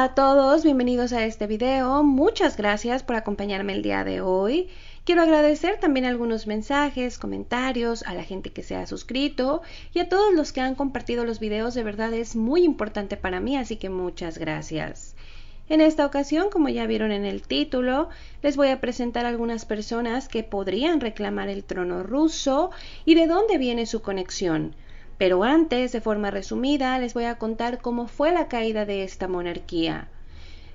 Hola a todos, bienvenidos a este video. Muchas gracias por acompañarme el día de hoy. Quiero agradecer también algunos mensajes, comentarios, a la gente que se ha suscrito y a todos los que han compartido los videos. De verdad es muy importante para mí, así que muchas gracias. En esta ocasión, como ya vieron en el título, les voy a presentar algunas personas que podrían reclamar el trono ruso y de dónde viene su conexión. Pero antes, de forma resumida, les voy a contar cómo fue la caída de esta monarquía.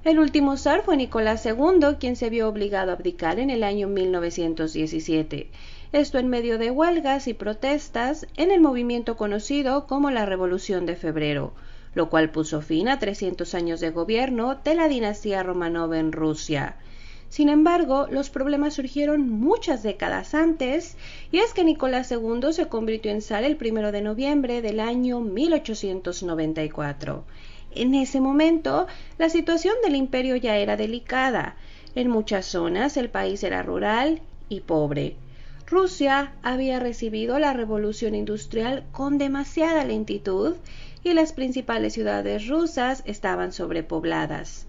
El último zar fue Nicolás II, quien se vio obligado a abdicar en el año 1917. Esto en medio de huelgas y protestas en el movimiento conocido como la Revolución de Febrero, lo cual puso fin a 300 años de gobierno de la dinastía romanova en Rusia. Sin embargo, los problemas surgieron muchas décadas antes, y es que Nicolás II se convirtió en sal el 1 de noviembre del año 1894. En ese momento, la situación del imperio ya era delicada. En muchas zonas el país era rural y pobre. Rusia había recibido la revolución industrial con demasiada lentitud y las principales ciudades rusas estaban sobrepobladas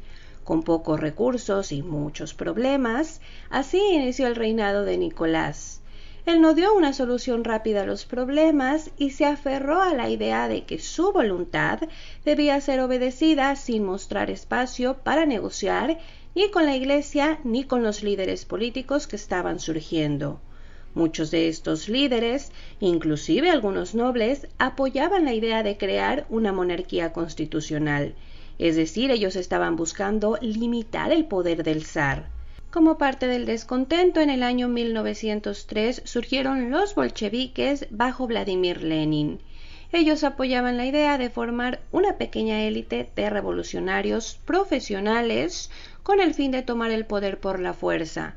con pocos recursos y muchos problemas, así inició el reinado de Nicolás. Él no dio una solución rápida a los problemas y se aferró a la idea de que su voluntad debía ser obedecida sin mostrar espacio para negociar ni con la Iglesia ni con los líderes políticos que estaban surgiendo. Muchos de estos líderes, inclusive algunos nobles, apoyaban la idea de crear una monarquía constitucional es decir, ellos estaban buscando limitar el poder del zar. Como parte del descontento, en el año 1903 surgieron los bolcheviques bajo Vladimir Lenin. Ellos apoyaban la idea de formar una pequeña élite de revolucionarios profesionales con el fin de tomar el poder por la fuerza.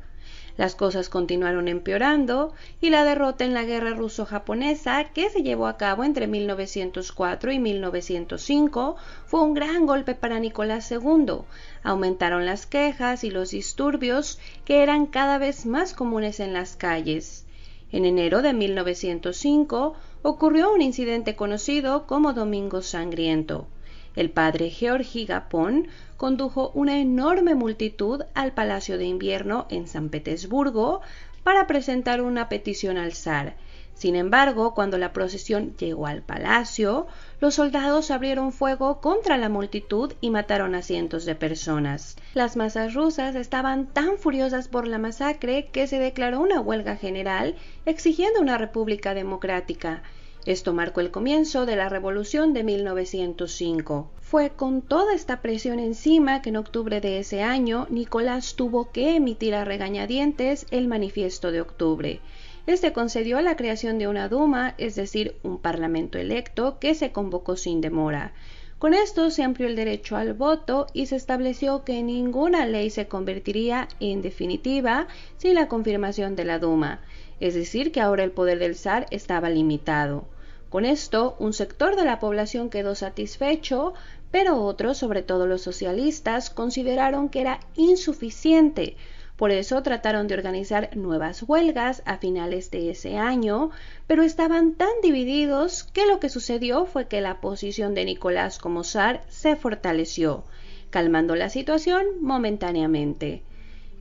Las cosas continuaron empeorando y la derrota en la guerra ruso-japonesa, que se llevó a cabo entre 1904 y 1905, fue un gran golpe para Nicolás II. Aumentaron las quejas y los disturbios, que eran cada vez más comunes en las calles. En enero de 1905 ocurrió un incidente conocido como Domingo Sangriento. El padre Georgi Gapón condujo una enorme multitud al Palacio de Invierno en San Petersburgo para presentar una petición al zar. Sin embargo, cuando la procesión llegó al palacio, los soldados abrieron fuego contra la multitud y mataron a cientos de personas. Las masas rusas estaban tan furiosas por la masacre que se declaró una huelga general exigiendo una república democrática. Esto marcó el comienzo de la Revolución de 1905. Fue con toda esta presión encima que en octubre de ese año Nicolás tuvo que emitir a regañadientes el Manifiesto de Octubre. Este concedió la creación de una Duma, es decir, un parlamento electo, que se convocó sin demora. Con esto se amplió el derecho al voto y se estableció que ninguna ley se convertiría en definitiva sin la confirmación de la Duma, es decir, que ahora el poder del zar estaba limitado. Con esto, un sector de la población quedó satisfecho, pero otros, sobre todo los socialistas, consideraron que era insuficiente. Por eso trataron de organizar nuevas huelgas a finales de ese año, pero estaban tan divididos que lo que sucedió fue que la posición de Nicolás como zar se fortaleció, calmando la situación momentáneamente.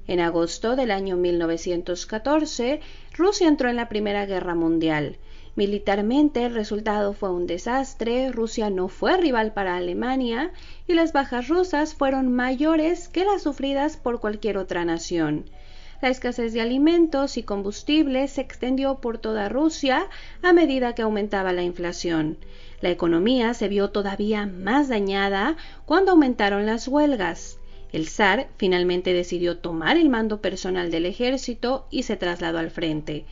En agosto del año 1914, Rusia entró en la Primera Guerra Mundial Militarmente el resultado fue un desastre, Rusia no fue rival para Alemania y las bajas rusas fueron mayores que las sufridas por cualquier otra nación. La escasez de alimentos y combustibles se extendió por toda Rusia a medida que aumentaba la inflación. La economía se vio todavía más dañada cuando aumentaron las huelgas. El zar finalmente decidió tomar el mando personal del ejército y se trasladó al frente.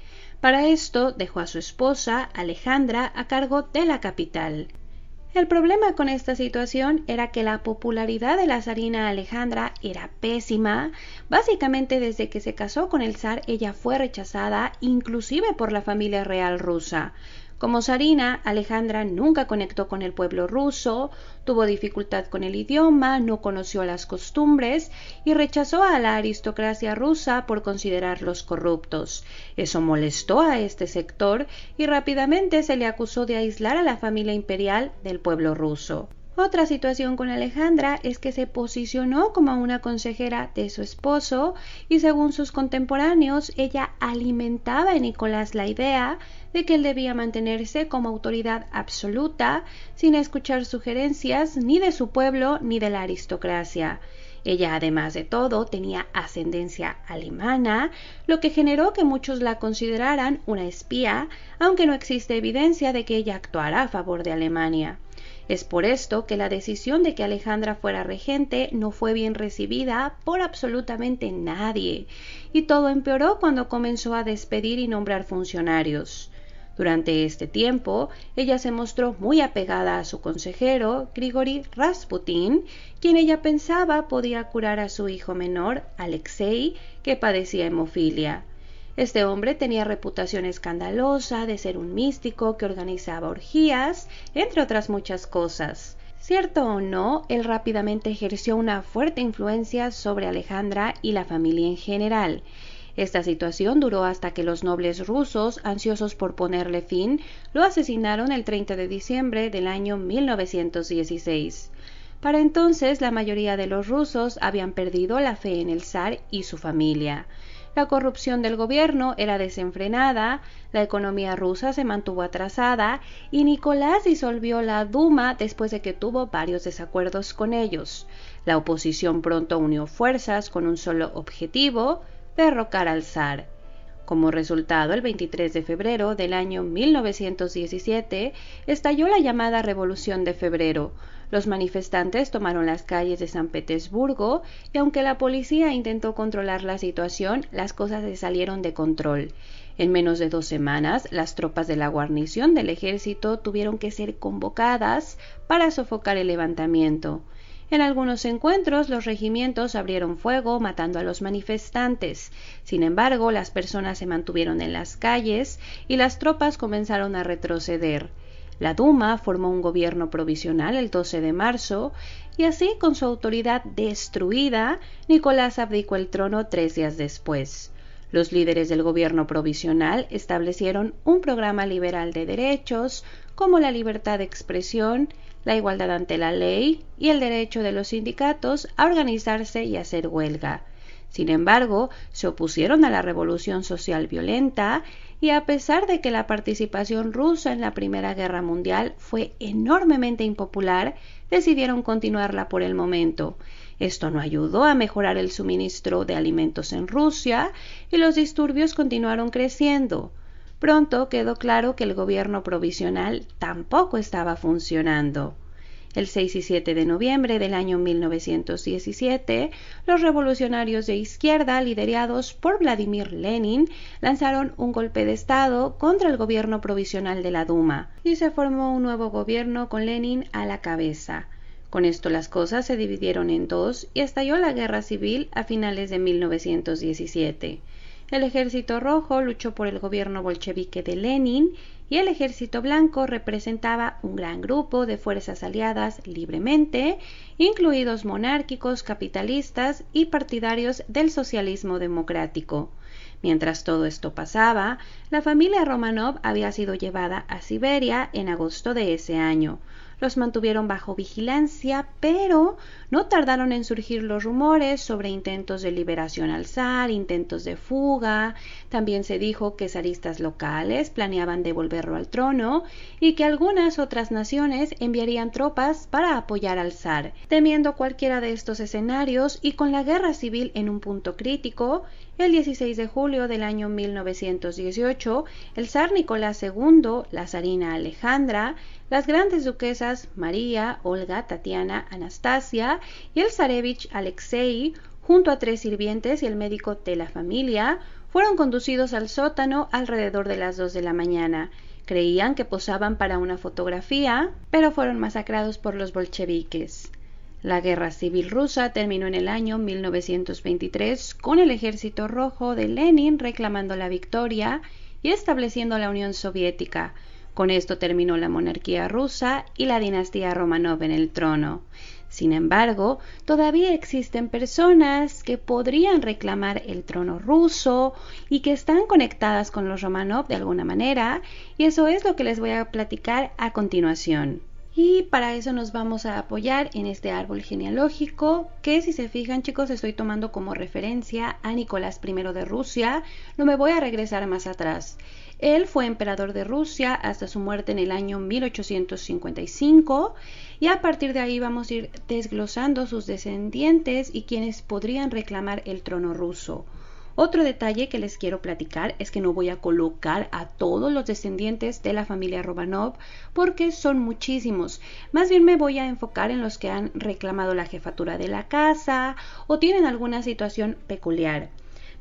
Para esto dejó a su esposa, Alejandra, a cargo de la capital. El problema con esta situación era que la popularidad de la zarina Alejandra era pésima. Básicamente desde que se casó con el zar ella fue rechazada inclusive por la familia real rusa. Como Sarina, Alejandra nunca conectó con el pueblo ruso, tuvo dificultad con el idioma, no conoció las costumbres y rechazó a la aristocracia rusa por considerarlos corruptos. Eso molestó a este sector y rápidamente se le acusó de aislar a la familia imperial del pueblo ruso. Otra situación con Alejandra es que se posicionó como una consejera de su esposo y según sus contemporáneos ella alimentaba a Nicolás la idea de que él debía mantenerse como autoridad absoluta, sin escuchar sugerencias ni de su pueblo ni de la aristocracia. Ella, además de todo, tenía ascendencia alemana, lo que generó que muchos la consideraran una espía, aunque no existe evidencia de que ella actuara a favor de Alemania. Es por esto que la decisión de que Alejandra fuera regente no fue bien recibida por absolutamente nadie, y todo empeoró cuando comenzó a despedir y nombrar funcionarios. Durante este tiempo, ella se mostró muy apegada a su consejero, Grigori Rasputin, quien ella pensaba podía curar a su hijo menor, Alexei, que padecía hemofilia. Este hombre tenía reputación escandalosa de ser un místico que organizaba orgías, entre otras muchas cosas. Cierto o no, él rápidamente ejerció una fuerte influencia sobre Alejandra y la familia en general. Esta situación duró hasta que los nobles rusos, ansiosos por ponerle fin, lo asesinaron el 30 de diciembre del año 1916. Para entonces la mayoría de los rusos habían perdido la fe en el zar y su familia. La corrupción del gobierno era desenfrenada, la economía rusa se mantuvo atrasada y Nicolás disolvió la Duma después de que tuvo varios desacuerdos con ellos. La oposición pronto unió fuerzas con un solo objetivo, derrocar al zar. Como resultado, el 23 de febrero del año 1917 estalló la llamada Revolución de Febrero. Los manifestantes tomaron las calles de San Petersburgo y aunque la policía intentó controlar la situación, las cosas se salieron de control. En menos de dos semanas, las tropas de la guarnición del ejército tuvieron que ser convocadas para sofocar el levantamiento. En algunos encuentros los regimientos abrieron fuego matando a los manifestantes. Sin embargo, las personas se mantuvieron en las calles y las tropas comenzaron a retroceder. La Duma formó un gobierno provisional el 12 de marzo y así, con su autoridad destruida, Nicolás abdicó el trono tres días después. Los líderes del gobierno provisional establecieron un programa liberal de derechos como la libertad de expresión, la igualdad ante la ley y el derecho de los sindicatos a organizarse y hacer huelga. Sin embargo, se opusieron a la revolución social violenta y a pesar de que la participación rusa en la Primera Guerra Mundial fue enormemente impopular, decidieron continuarla por el momento. Esto no ayudó a mejorar el suministro de alimentos en Rusia y los disturbios continuaron creciendo. Pronto quedó claro que el gobierno provisional tampoco estaba funcionando. El 6 y 7 de noviembre del año 1917, los revolucionarios de izquierda, liderados por Vladimir Lenin, lanzaron un golpe de Estado contra el gobierno provisional de la Duma y se formó un nuevo gobierno con Lenin a la cabeza. Con esto las cosas se dividieron en dos y estalló la guerra civil a finales de 1917. El ejército rojo luchó por el gobierno bolchevique de Lenin y el ejército blanco representaba un gran grupo de fuerzas aliadas libremente, incluidos monárquicos, capitalistas y partidarios del socialismo democrático. Mientras todo esto pasaba, la familia Romanov había sido llevada a Siberia en agosto de ese año, los mantuvieron bajo vigilancia, pero no tardaron en surgir los rumores sobre intentos de liberación al zar, intentos de fuga, también se dijo que zaristas locales planeaban devolverlo al trono y que algunas otras naciones enviarían tropas para apoyar al zar. Temiendo cualquiera de estos escenarios y con la guerra civil en un punto crítico, el 16 de julio del año 1918, el zar Nicolás II, la zarina Alejandra, las grandes duquesas María, Olga, Tatiana, Anastasia y el Tsarevich Alexei, junto a tres sirvientes y el médico de la familia, fueron conducidos al sótano alrededor de las 2 de la mañana. Creían que posaban para una fotografía, pero fueron masacrados por los bolcheviques. La guerra civil rusa terminó en el año 1923 con el ejército rojo de Lenin reclamando la victoria y estableciendo la Unión Soviética, con esto terminó la monarquía rusa y la dinastía Romanov en el trono. Sin embargo, todavía existen personas que podrían reclamar el trono ruso y que están conectadas con los Romanov de alguna manera, y eso es lo que les voy a platicar a continuación. Y para eso nos vamos a apoyar en este árbol genealógico, que si se fijan chicos estoy tomando como referencia a Nicolás I de Rusia, no me voy a regresar más atrás. Él fue emperador de Rusia hasta su muerte en el año 1855 y a partir de ahí vamos a ir desglosando sus descendientes y quienes podrían reclamar el trono ruso. Otro detalle que les quiero platicar es que no voy a colocar a todos los descendientes de la familia Romanov porque son muchísimos. Más bien me voy a enfocar en los que han reclamado la jefatura de la casa o tienen alguna situación peculiar.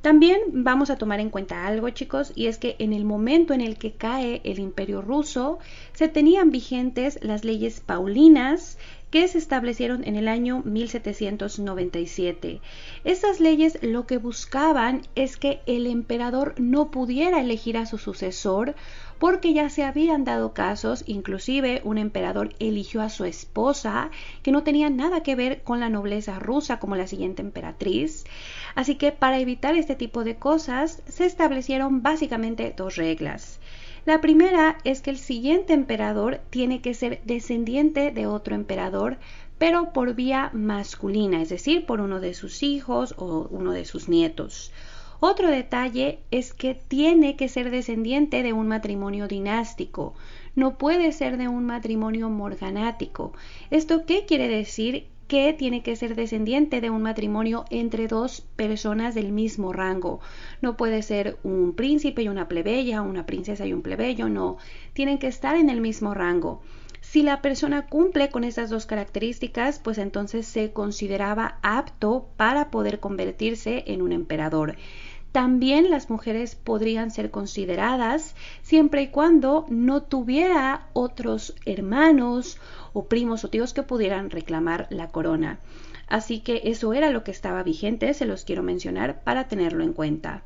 También vamos a tomar en cuenta algo, chicos, y es que en el momento en el que cae el imperio ruso, se tenían vigentes las leyes paulinas que se establecieron en el año 1797. Estas leyes lo que buscaban es que el emperador no pudiera elegir a su sucesor porque ya se habían dado casos, inclusive un emperador eligió a su esposa, que no tenía nada que ver con la nobleza rusa como la siguiente emperatriz. Así que para evitar este tipo de cosas se establecieron básicamente dos reglas. La primera es que el siguiente emperador tiene que ser descendiente de otro emperador, pero por vía masculina, es decir, por uno de sus hijos o uno de sus nietos. Otro detalle es que tiene que ser descendiente de un matrimonio dinástico, no puede ser de un matrimonio morganático. ¿Esto qué quiere decir? que tiene que ser descendiente de un matrimonio entre dos personas del mismo rango. No puede ser un príncipe y una plebeya, una princesa y un plebeyo, no. Tienen que estar en el mismo rango. Si la persona cumple con esas dos características, pues entonces se consideraba apto para poder convertirse en un emperador. También las mujeres podrían ser consideradas siempre y cuando no tuviera otros hermanos o primos o tíos que pudieran reclamar la corona. Así que eso era lo que estaba vigente, se los quiero mencionar para tenerlo en cuenta.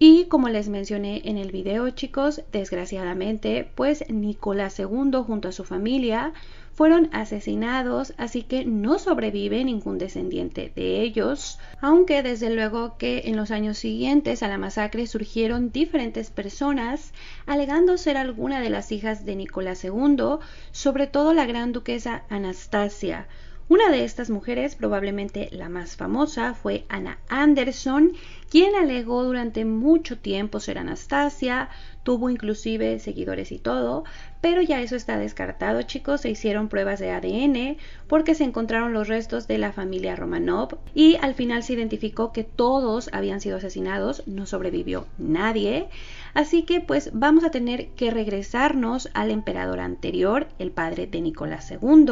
Y como les mencioné en el video chicos, desgraciadamente pues Nicolás II junto a su familia fueron asesinados, así que no sobrevive ningún descendiente de ellos, aunque desde luego que en los años siguientes a la masacre surgieron diferentes personas alegando ser alguna de las hijas de Nicolás II, sobre todo la gran duquesa Anastasia, una de estas mujeres, probablemente la más famosa, fue Anna Anderson, quien alegó durante mucho tiempo ser Anastasia, tuvo inclusive seguidores y todo, pero ya eso está descartado chicos, se hicieron pruebas de ADN porque se encontraron los restos de la familia Romanov y al final se identificó que todos habían sido asesinados, no sobrevivió nadie, así que pues vamos a tener que regresarnos al emperador anterior, el padre de Nicolás II,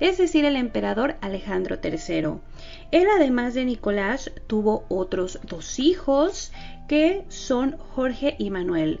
es decir, el emperador Alejandro III. Él además de Nicolás tuvo otros dos hijos que son Jorge y Manuel.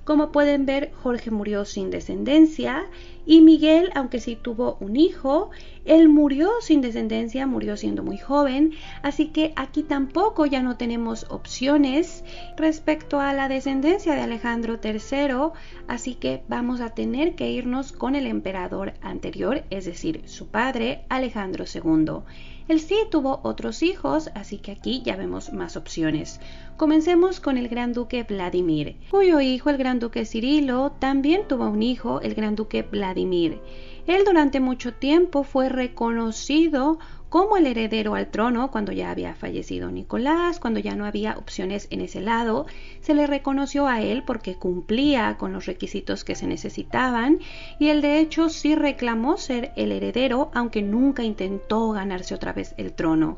Como pueden ver, Jorge murió sin descendencia y Miguel, aunque sí tuvo un hijo, él murió sin descendencia, murió siendo muy joven, así que aquí tampoco ya no tenemos opciones respecto a la descendencia de Alejandro III, así que vamos a tener que irnos con el emperador anterior, es decir, su padre, Alejandro II. Él sí tuvo otros hijos, así que aquí ya vemos más opciones. Comencemos con el gran duque Vladimir, cuyo hijo el gran duque Cirilo también tuvo un hijo, el gran duque Vladimir. Él durante mucho tiempo fue reconocido como el heredero al trono cuando ya había fallecido Nicolás, cuando ya no había opciones en ese lado, se le reconoció a él porque cumplía con los requisitos que se necesitaban y él de hecho sí reclamó ser el heredero aunque nunca intentó ganarse otra vez el trono.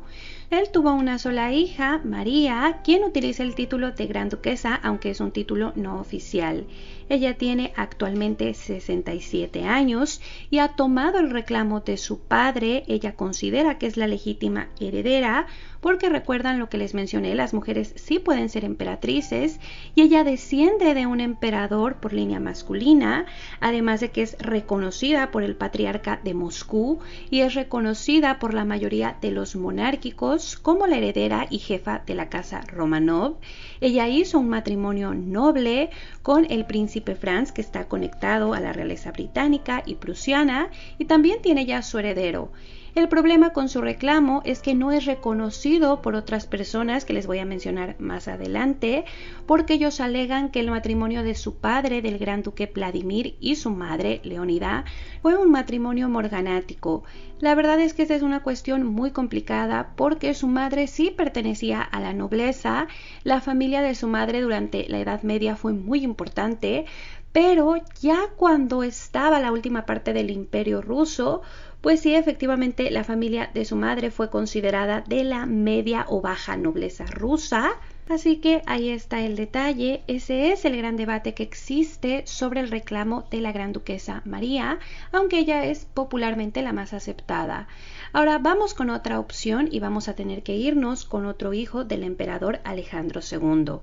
Él tuvo una sola hija, María, quien utiliza el título de Gran Duquesa, aunque es un título no oficial. Ella tiene actualmente 67 años y ha tomado el reclamo de su padre. Ella considera que es la legítima heredera porque recuerdan lo que les mencioné, las mujeres sí pueden ser emperatrices y ella desciende de un emperador por línea masculina, además de que es reconocida por el patriarca de Moscú y es reconocida por la mayoría de los monárquicos como la heredera y jefa de la casa Romanov. Ella hizo un matrimonio noble con el príncipe príncipe Franz que está conectado a la realeza británica y prusiana y también tiene ya su heredero. El problema con su reclamo es que no es reconocido por otras personas que les voy a mencionar más adelante, porque ellos alegan que el matrimonio de su padre, del gran duque Vladimir, y su madre, Leonida, fue un matrimonio morganático. La verdad es que esta es una cuestión muy complicada porque su madre sí pertenecía a la nobleza, la familia de su madre durante la Edad Media fue muy importante, pero ya cuando estaba la última parte del imperio ruso, pues sí, efectivamente, la familia de su madre fue considerada de la media o baja nobleza rusa, Así que ahí está el detalle, ese es el gran debate que existe sobre el reclamo de la gran duquesa María, aunque ella es popularmente la más aceptada. Ahora vamos con otra opción y vamos a tener que irnos con otro hijo del emperador Alejandro II.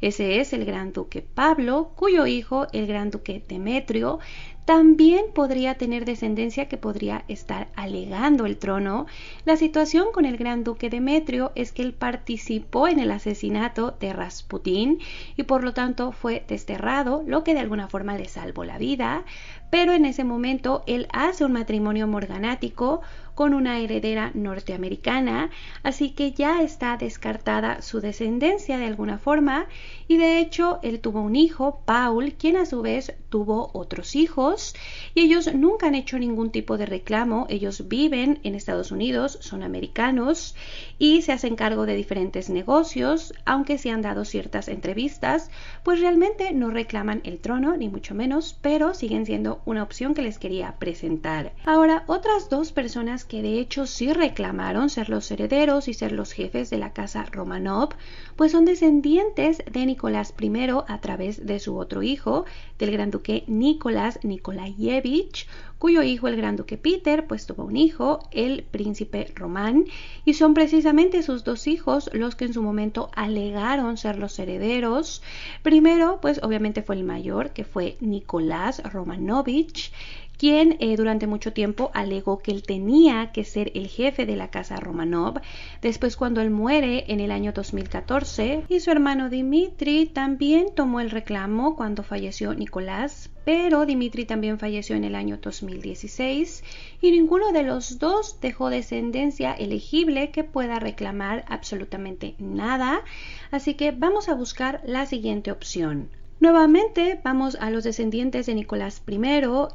Ese es el gran duque Pablo, cuyo hijo, el gran duque Demetrio, también podría tener descendencia que podría estar alegando el trono. La situación con el gran duque Demetrio es que él participó en el asesinato de Rasputín y por lo tanto fue desterrado, lo que de alguna forma le salvó la vida, pero en ese momento él hace un matrimonio morganático con una heredera norteamericana, así que ya está descartada su descendencia de alguna forma y de hecho él tuvo un hijo, Paul, quien a su vez tuvo otros hijos y ellos nunca han hecho ningún tipo de reclamo, ellos viven en Estados Unidos, son americanos y se hacen cargo de diferentes negocios, aunque se han dado ciertas entrevistas, pues realmente no reclaman el trono, ni mucho menos, pero siguen siendo una opción que les quería presentar. Ahora, otras dos personas que de hecho sí reclamaron ser los herederos y ser los jefes de la casa Romanov, pues son descendientes de Nicolás I a través de su otro hijo, del gran duque Nicolás Nikolayevich, cuyo hijo el gran duque Peter pues tuvo un hijo, el príncipe Román, y son precisamente sus dos hijos los que en su momento alegaron ser los herederos. Primero pues obviamente fue el mayor que fue Nicolás Romanovich quien eh, durante mucho tiempo alegó que él tenía que ser el jefe de la casa Romanov. Después cuando él muere en el año 2014 y su hermano Dimitri también tomó el reclamo cuando falleció Nicolás, pero Dimitri también falleció en el año 2016 y ninguno de los dos dejó descendencia elegible que pueda reclamar absolutamente nada, así que vamos a buscar la siguiente opción. Nuevamente vamos a los descendientes de Nicolás I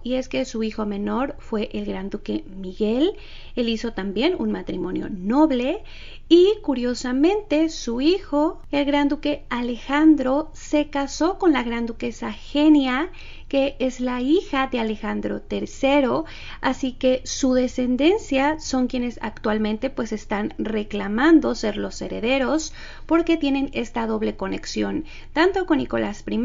y es que su hijo menor fue el gran duque Miguel. Él hizo también un matrimonio noble y curiosamente su hijo, el gran duque Alejandro, se casó con la gran duquesa Genia que es la hija de Alejandro III, así que su descendencia son quienes actualmente pues están reclamando ser los herederos porque tienen esta doble conexión, tanto con Nicolás I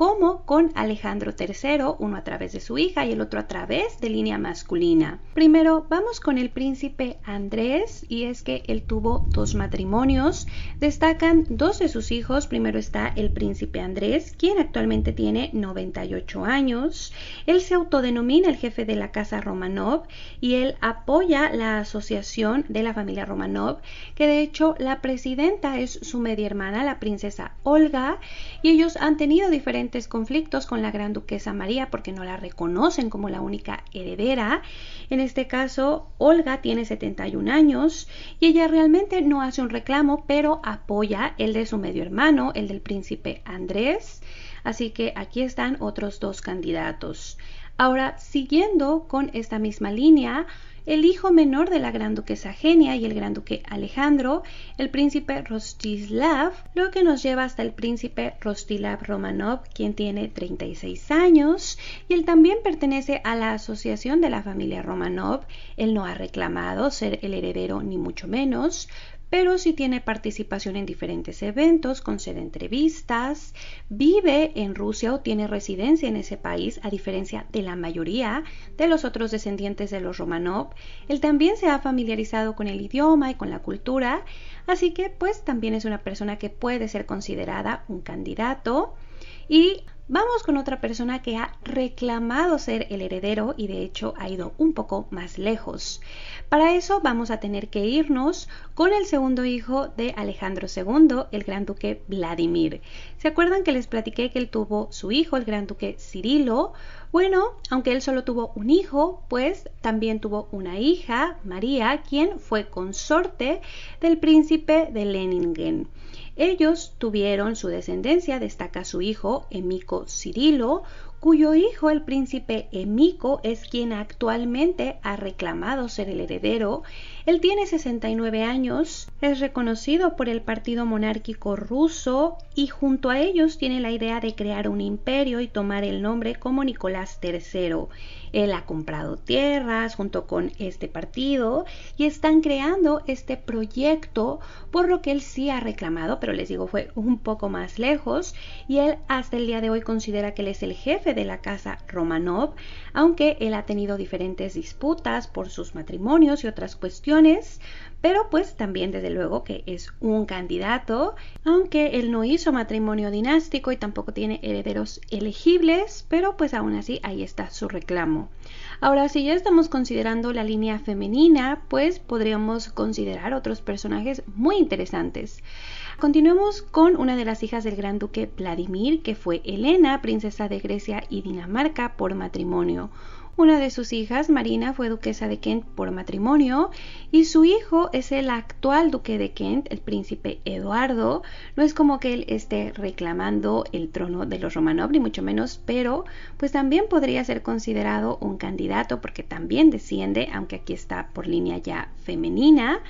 como con Alejandro III, uno a través de su hija y el otro a través de línea masculina. Primero, vamos con el príncipe Andrés, y es que él tuvo dos matrimonios. Destacan dos de sus hijos. Primero está el príncipe Andrés, quien actualmente tiene 98 años. Él se autodenomina el jefe de la casa Romanov y él apoya la asociación de la familia Romanov, que de hecho la presidenta es su media hermana, la princesa Olga, y ellos han tenido diferentes conflictos con la gran duquesa María porque no la reconocen como la única heredera. En este caso, Olga tiene 71 años y ella realmente no hace un reclamo, pero apoya el de su medio hermano, el del príncipe Andrés. Así que aquí están otros dos candidatos. Ahora, siguiendo con esta misma línea, el hijo menor de la gran duquesa Genia y el gran duque Alejandro, el príncipe Rostislav, lo que nos lleva hasta el príncipe Rostislav Romanov, quien tiene 36 años, y él también pertenece a la asociación de la familia Romanov. Él no ha reclamado ser el heredero ni mucho menos, pero si tiene participación en diferentes eventos, concede entrevistas, vive en Rusia o tiene residencia en ese país, a diferencia de la mayoría de los otros descendientes de los Romanov. Él también se ha familiarizado con el idioma y con la cultura, así que pues también es una persona que puede ser considerada un candidato. Y Vamos con otra persona que ha reclamado ser el heredero y de hecho ha ido un poco más lejos. Para eso vamos a tener que irnos con el segundo hijo de Alejandro II, el gran duque Vladimir. ¿Se acuerdan que les platiqué que él tuvo su hijo, el gran duque Cirilo? Bueno, aunque él solo tuvo un hijo, pues también tuvo una hija, María, quien fue consorte del príncipe de Leningen. Ellos tuvieron su descendencia, destaca su hijo Emico Cirilo, cuyo hijo el príncipe Emiko es quien actualmente ha reclamado ser el heredero. Él tiene 69 años, es reconocido por el partido monárquico ruso y junto a ellos tiene la idea de crear un imperio y tomar el nombre como Nicolás III. Él ha comprado tierras junto con este partido y están creando este proyecto por lo que él sí ha reclamado, pero les digo fue un poco más lejos y él hasta el día de hoy considera que él es el jefe de la casa Romanov, aunque él ha tenido diferentes disputas por sus matrimonios y otras cuestiones, pero pues también desde luego que es un candidato, aunque él no hizo matrimonio dinástico y tampoco tiene herederos elegibles, pero pues aún así ahí está su reclamo. Ahora, si ya estamos considerando la línea femenina, pues podríamos considerar otros personajes muy interesantes. Continuemos con una de las hijas del gran duque Vladimir, que fue Elena, princesa de Grecia y Dinamarca por matrimonio. Una de sus hijas, Marina, fue duquesa de Kent por matrimonio y su hijo es el actual duque de Kent, el príncipe Eduardo. No es como que él esté reclamando el trono de los Romanov, ni mucho menos, pero pues también podría ser considerado un candidato porque también desciende, aunque aquí está por línea ya femenina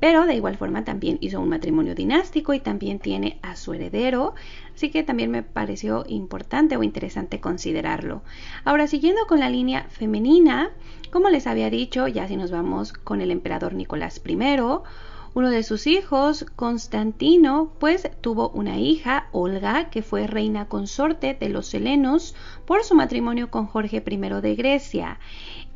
pero de igual forma también hizo un matrimonio dinástico y también tiene a su heredero, así que también me pareció importante o interesante considerarlo. Ahora, siguiendo con la línea femenina, como les había dicho, ya si nos vamos con el emperador Nicolás I, uno de sus hijos, Constantino, pues tuvo una hija, Olga, que fue reina consorte de los helenos por su matrimonio con Jorge I de Grecia.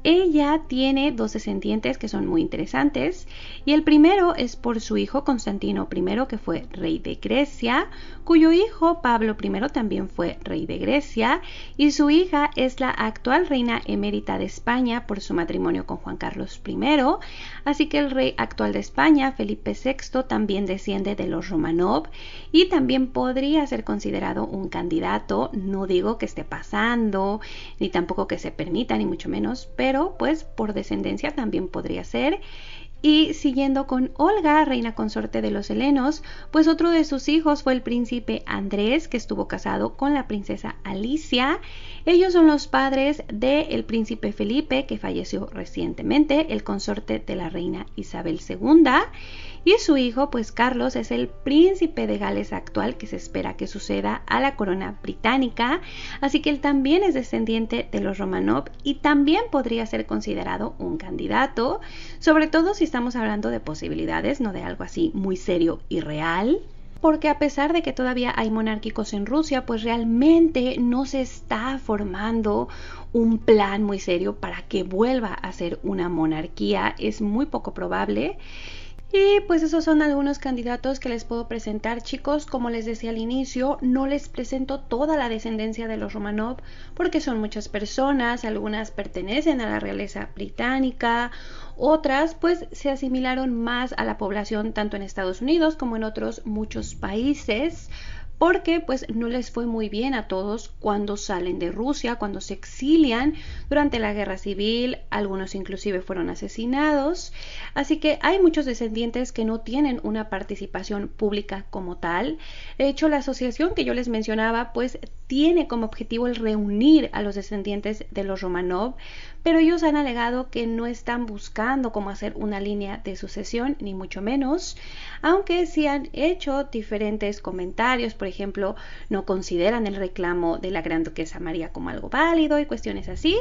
Ella tiene dos descendientes que son muy interesantes y el primero es por su hijo Constantino I, que fue rey de Grecia, cuyo hijo Pablo I también fue rey de Grecia y su hija es la actual reina emérita de España por su matrimonio con Juan Carlos I, así que el rey actual de España, Felipe VI, también desciende de los Romanov y también podría ser considerado un candidato, no digo que esté pasando, ni tampoco que se permita, ni mucho menos, pero pero pues por descendencia también podría ser. Y siguiendo con Olga, reina consorte de los helenos, pues otro de sus hijos fue el príncipe Andrés, que estuvo casado con la princesa Alicia. Ellos son los padres del príncipe Felipe, que falleció recientemente, el consorte de la reina Isabel II y su hijo, pues Carlos, es el príncipe de Gales actual que se espera que suceda a la corona británica, así que él también es descendiente de los Romanov y también podría ser considerado un candidato, sobre todo si estamos hablando de posibilidades, no de algo así muy serio y real porque a pesar de que todavía hay monárquicos en Rusia, pues realmente no se está formando un plan muy serio para que vuelva a ser una monarquía. Es muy poco probable. Y pues esos son algunos candidatos que les puedo presentar, chicos. Como les decía al inicio, no les presento toda la descendencia de los Romanov porque son muchas personas, algunas pertenecen a la realeza británica, otras pues se asimilaron más a la población tanto en Estados Unidos como en otros muchos países porque pues no les fue muy bien a todos cuando salen de Rusia, cuando se exilian durante la guerra civil, algunos inclusive fueron asesinados, así que hay muchos descendientes que no tienen una participación pública como tal. De hecho, la asociación que yo les mencionaba pues tiene como objetivo el reunir a los descendientes de los Romanov, pero ellos han alegado que no están buscando cómo hacer una línea de sucesión, ni mucho menos, aunque sí han hecho diferentes comentarios, ejemplo, no consideran el reclamo de la Gran Duquesa María como algo válido y cuestiones así.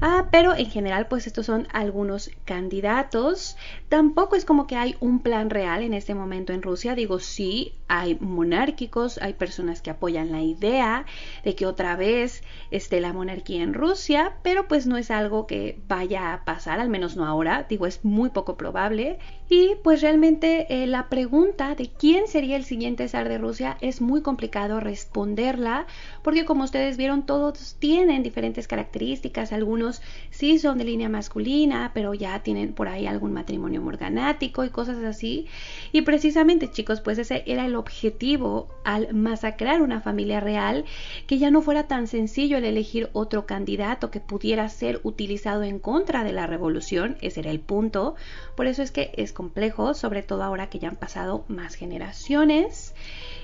Ah, pero en general, pues estos son algunos candidatos. Tampoco es como que hay un plan real en este momento en Rusia. Digo, sí, hay monárquicos, hay personas que apoyan la idea de que otra vez esté la monarquía en Rusia, pero pues no es algo que vaya a pasar, al menos no ahora. Digo, es muy poco probable. Y pues realmente eh, la pregunta de quién sería el siguiente zar de Rusia es muy complicado responderla, porque como ustedes vieron, todos tienen diferentes características, algunos sí son de línea masculina, pero ya tienen por ahí algún matrimonio morganático y cosas así. Y precisamente, chicos, pues ese era el objetivo al masacrar una familia real, que ya no fuera tan sencillo el elegir otro candidato que pudiera ser utilizado en contra de la revolución, ese era el punto. Por eso es que es complejo, sobre todo ahora que ya han pasado más generaciones.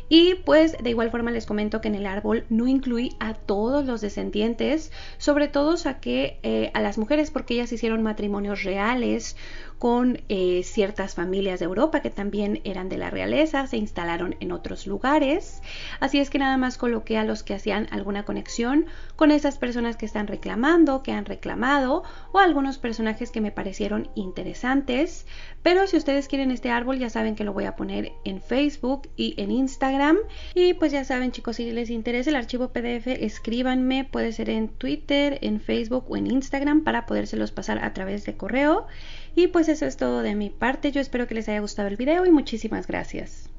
Y pues de igual forma les comento que en el árbol no incluí a todos los descendientes, sobre todo saqué eh, a las mujeres porque ellas hicieron matrimonios reales con eh, ciertas familias de Europa que también eran de la realeza, se instalaron en otros lugares. Así es que nada más coloqué a los que hacían alguna conexión con esas personas que están reclamando, que han reclamado, o algunos personajes que me parecieron interesantes. Pero si ustedes quieren este árbol, ya saben que lo voy a poner en Facebook y en Instagram. Y pues ya saben, chicos, si les interesa el archivo PDF, escríbanme, puede ser en Twitter, en Facebook o en Instagram para podérselos pasar a través de correo. Y pues eso es todo de mi parte. Yo espero que les haya gustado el video y muchísimas gracias.